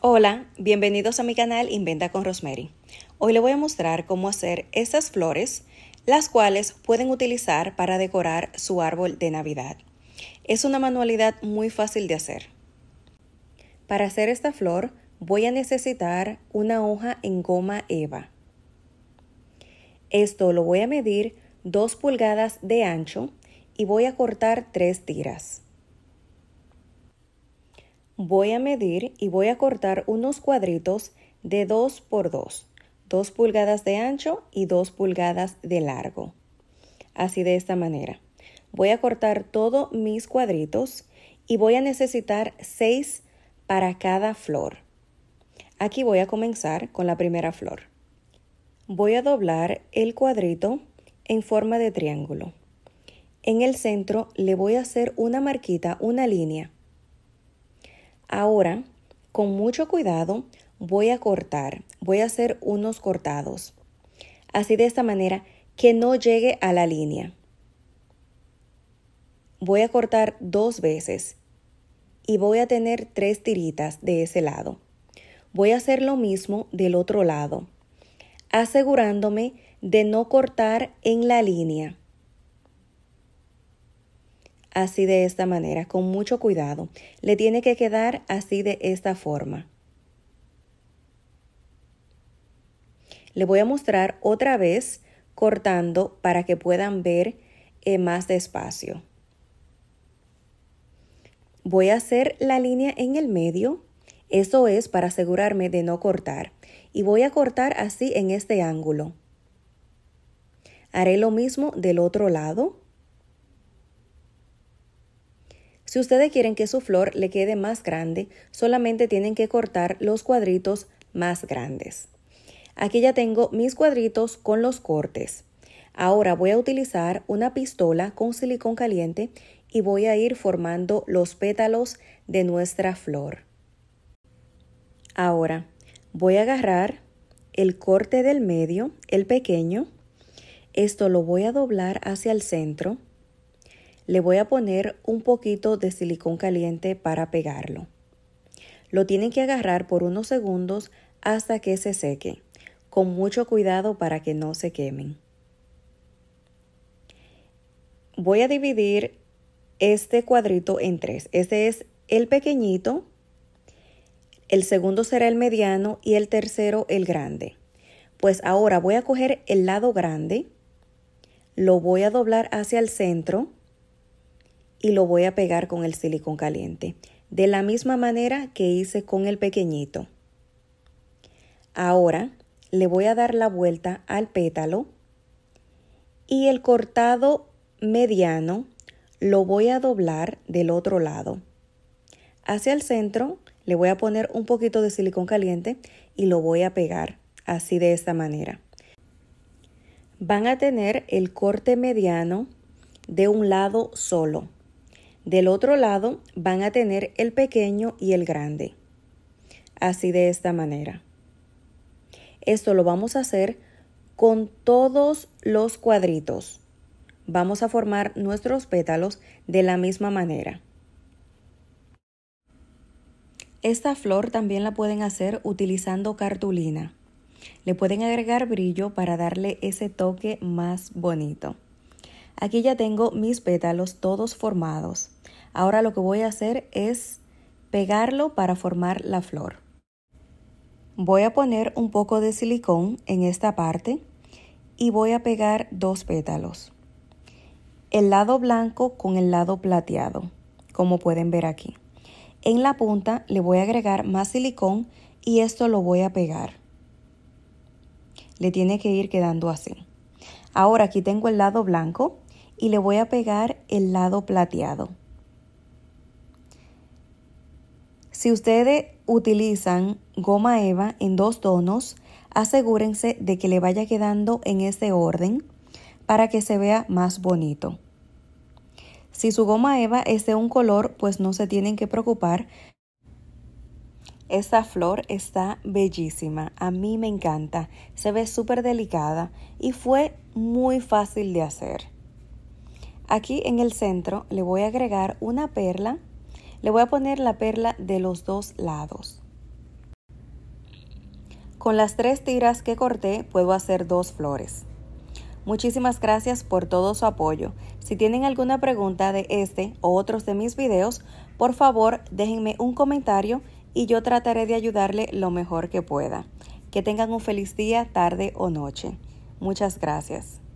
Hola, bienvenidos a mi canal Inventa con Rosemary. Hoy le voy a mostrar cómo hacer estas flores, las cuales pueden utilizar para decorar su árbol de Navidad. Es una manualidad muy fácil de hacer. Para hacer esta flor voy a necesitar una hoja en goma eva. Esto lo voy a medir 2 pulgadas de ancho y voy a cortar 3 tiras. Voy a medir y voy a cortar unos cuadritos de 2 por 2, 2 pulgadas de ancho y 2 pulgadas de largo. Así de esta manera. Voy a cortar todos mis cuadritos y voy a necesitar 6 para cada flor. Aquí voy a comenzar con la primera flor. Voy a doblar el cuadrito en forma de triángulo. En el centro le voy a hacer una marquita, una línea, Ahora, con mucho cuidado, voy a cortar, voy a hacer unos cortados. Así de esta manera que no llegue a la línea. Voy a cortar dos veces y voy a tener tres tiritas de ese lado. Voy a hacer lo mismo del otro lado, asegurándome de no cortar en la línea así de esta manera, con mucho cuidado. Le tiene que quedar así de esta forma. Le voy a mostrar otra vez cortando para que puedan ver eh, más despacio. Voy a hacer la línea en el medio. Eso es para asegurarme de no cortar. Y voy a cortar así en este ángulo. Haré lo mismo del otro lado. Si ustedes quieren que su flor le quede más grande, solamente tienen que cortar los cuadritos más grandes. Aquí ya tengo mis cuadritos con los cortes. Ahora voy a utilizar una pistola con silicón caliente y voy a ir formando los pétalos de nuestra flor. Ahora voy a agarrar el corte del medio, el pequeño. Esto lo voy a doblar hacia el centro le voy a poner un poquito de silicón caliente para pegarlo. Lo tienen que agarrar por unos segundos hasta que se seque, con mucho cuidado para que no se quemen. Voy a dividir este cuadrito en tres. Este es el pequeñito, el segundo será el mediano y el tercero el grande. Pues ahora voy a coger el lado grande, lo voy a doblar hacia el centro y lo voy a pegar con el silicón caliente. De la misma manera que hice con el pequeñito. Ahora le voy a dar la vuelta al pétalo y el cortado mediano lo voy a doblar del otro lado. Hacia el centro le voy a poner un poquito de silicón caliente y lo voy a pegar así de esta manera. Van a tener el corte mediano de un lado solo. Del otro lado van a tener el pequeño y el grande. Así de esta manera. Esto lo vamos a hacer con todos los cuadritos. Vamos a formar nuestros pétalos de la misma manera. Esta flor también la pueden hacer utilizando cartulina. Le pueden agregar brillo para darle ese toque más bonito. Aquí ya tengo mis pétalos todos formados. Ahora lo que voy a hacer es pegarlo para formar la flor. Voy a poner un poco de silicón en esta parte y voy a pegar dos pétalos. El lado blanco con el lado plateado, como pueden ver aquí. En la punta le voy a agregar más silicón y esto lo voy a pegar. Le tiene que ir quedando así. Ahora aquí tengo el lado blanco y le voy a pegar el lado plateado. Si ustedes utilizan goma eva en dos tonos, asegúrense de que le vaya quedando en ese orden para que se vea más bonito. Si su goma eva es de un color, pues no se tienen que preocupar. Esta flor está bellísima, a mí me encanta, se ve súper delicada y fue muy fácil de hacer. Aquí en el centro le voy a agregar una perla le voy a poner la perla de los dos lados. Con las tres tiras que corté puedo hacer dos flores. Muchísimas gracias por todo su apoyo. Si tienen alguna pregunta de este o otros de mis videos, por favor déjenme un comentario y yo trataré de ayudarle lo mejor que pueda. Que tengan un feliz día, tarde o noche. Muchas gracias.